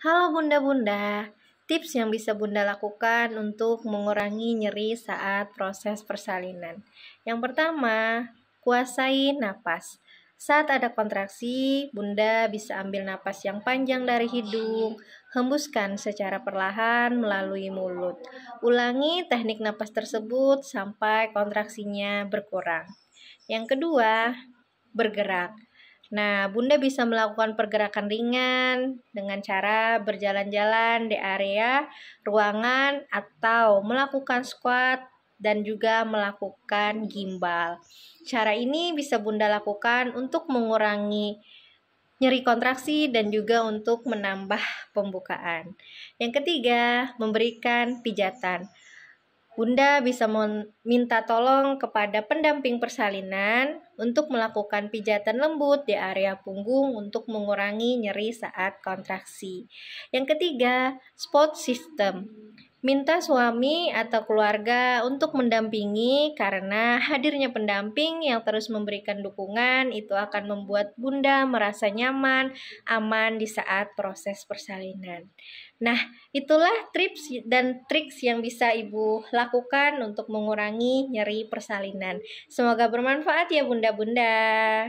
Halo bunda-bunda, tips yang bisa bunda lakukan untuk mengurangi nyeri saat proses persalinan. Yang pertama, kuasai napas. Saat ada kontraksi, bunda bisa ambil napas yang panjang dari hidung, hembuskan secara perlahan melalui mulut. Ulangi teknik napas tersebut sampai kontraksinya berkurang. Yang kedua, bergerak. Nah, Bunda bisa melakukan pergerakan ringan dengan cara berjalan-jalan di area ruangan atau melakukan squat dan juga melakukan gimbal. Cara ini bisa Bunda lakukan untuk mengurangi nyeri kontraksi dan juga untuk menambah pembukaan. Yang ketiga, memberikan pijatan. Bunda bisa minta tolong kepada pendamping persalinan untuk melakukan pijatan lembut di area punggung untuk mengurangi nyeri saat kontraksi. Yang ketiga, spot system. Minta suami atau keluarga untuk mendampingi karena hadirnya pendamping yang terus memberikan dukungan itu akan membuat bunda merasa nyaman, aman di saat proses persalinan. Nah, itulah tips dan triks yang bisa ibu lakukan untuk mengurangi nyeri persalinan. Semoga bermanfaat ya bunda-bunda.